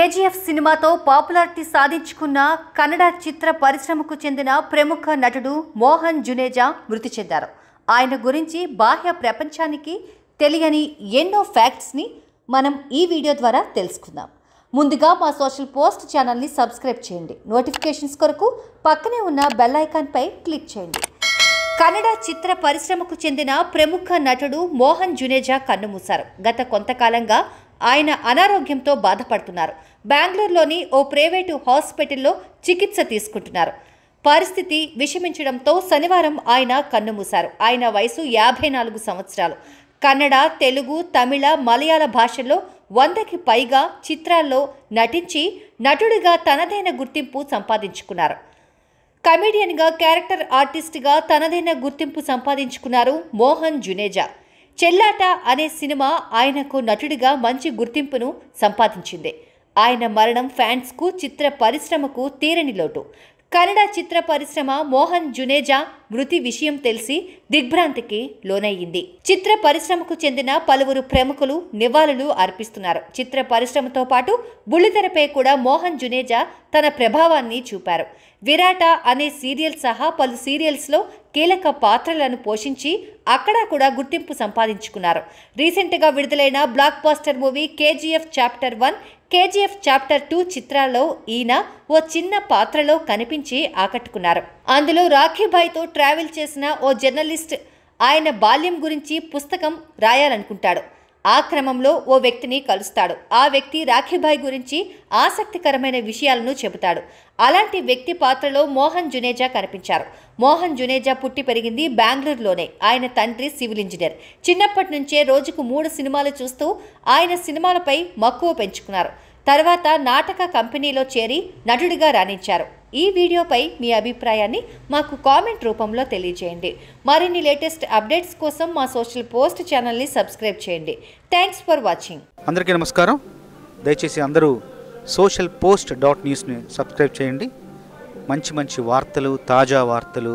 KGF సినిమాతో popularity సాధించుకున్న కన్నడ చిత్ర పరిశ్రమకు చెందిన ప్రముఖ నటుడు మోహన్ జునేజా మృతి చెందారు ఆయన గురించి బాహ్య ప్రపంచానికి తెలియని ఎన్నో ఫ్యాక్ట్స్ని మనం ఈ వీడియో ద్వారా తెలుసుకుందాం ముందుగా మా సోషల్ పోస్ట్ ఛానల్ని సబ్స్క్రైబ్ చేయండి నోటిఫికేషన్స్ కొరకు పక్కనే ఉన్న బెల్ ఐకాన్పై క్లిక్ చేయండి కన్నడ చిత్ర పరిశ్రమకు చెందిన ప్రముఖ నటుడు మోహన్ జునేజా కన్నుమూశారు గత కొంతకాలంగా ఆయన అనారోగ్యంతో బాధపడుతున్నారు బెంగళూరులోని ఓ ప్రైవేటు హాస్పిటల్లో చికిత్స తీసుకుంటున్నారు పరిస్థితి విషమించడంతో శనివారం ఆయన కన్నుమూశారు ఆయన వయసు యాభై నాలుగు సంవత్సరాలు కన్నడ తెలుగు తమిళ మలయాళ భాషల్లో వందకి పైగా చిత్రాల్లో నటించి నటుడిగా తనదైన గుర్తింపు సంపాదించుకున్నారు కమెడియన్గా క్యారెక్టర్ ఆర్టిస్ట్గా తనదైన గుర్తింపు సంపాదించుకున్నారు మోహన్ జునేజా చెల్లాట అనే సినిమా ఆయనకు నటుడిగా మంచి గుర్తింపును సంపాదించింది ఆయన మరణం ఫ్యాన్స్కు చిత్ర పరిశ్రమకు తీరని లోటు కన్నడ చిత్ర పరిశ్రమ మోహన్ జునేజా మృతి విషయం తెలిసి దిగ్భ్రాంతికి లోనయ్యింది చిత్ర పరిశ్రమకు చెందిన పలువురు ప్రముఖులు నివాళులు అర్పిస్తున్నారు చిత్ర పరిశ్రమతో పాటు బుల్లితెరపై కూడా మోహన్ జునేజా తన ప్రభావాన్ని చూపారు విరాట అనే సీరియల్ సహా పలు సీరియల్స్లో కీలక పాత్రలను పోషించి అక్కడా కూడా గుర్తింపు సంపాదించుకున్నారు రీసెంట్గా విడుదలైన blockbuster movie KGF chapter one KGF chapter two చిత్రాల్లో ఈయన ఓ చిన్న పాత్రలో కనిపించి ఆకట్టుకున్నారు అందులో రాఖీభాయ్తో ట్రావెల్ చేసిన ఓ జర్నలిస్ట్ ఆయన బాల్యం గురించి పుస్తకం రాయాలనుకుంటాడు ఆ క్రమంలో ఓ వ్యక్తిని కలుస్తాడు ఆ వ్యక్తి రాఖీభాయ్ గురించి ఆసక్తికరమైన విషయాలను చెబుతాడు అలాంటి వ్యక్తి పాత్రలో మోహన్ జునేజా కనిపించారు మోహన్ జునేజా పుట్టి పెరిగింది బెంగళూరులోనే ఆయన తండ్రి సివిల్ ఇంజనీర్ చిన్నప్పటి నుంచే రోజుకు మూడు సినిమాలు చూస్తూ ఆయన సినిమాలపై మక్కువ పెంచుకున్నారు తర్వాత నాటక కంపెనీలో చేరి నటుడిగా రాణించారు ఈ వీడియోపై మీ అభిప్రాయాన్ని మాకు కామెంట్ రూపంలో తెలియజేయండి మరిన్ని లేటెస్ట్ అప్డేట్స్ కోసం మా సోషల్ పోస్ట్ ఛానల్ని సబ్స్క్రైబ్ చేయండి థ్యాంక్స్ ఫర్ వాచింగ్ అందరికీ నమస్కారం దయచేసి అందరూ సోషల్ పోస్ట్ డాట్ న్యూస్ని సబ్స్క్రైబ్ చేయండి మంచి మంచి వార్తలు తాజా వార్తలు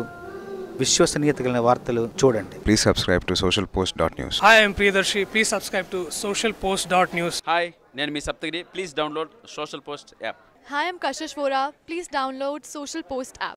విశ్వసనీయత కలిగిన వార్తలు చూడండి please subscribe to social post dot news hi I'm Priyadarshi please subscribe to social post dot news hi నేను మీ Saptagiri please download social post app Hi, I'm Kashish Vora. Please download Social Post app.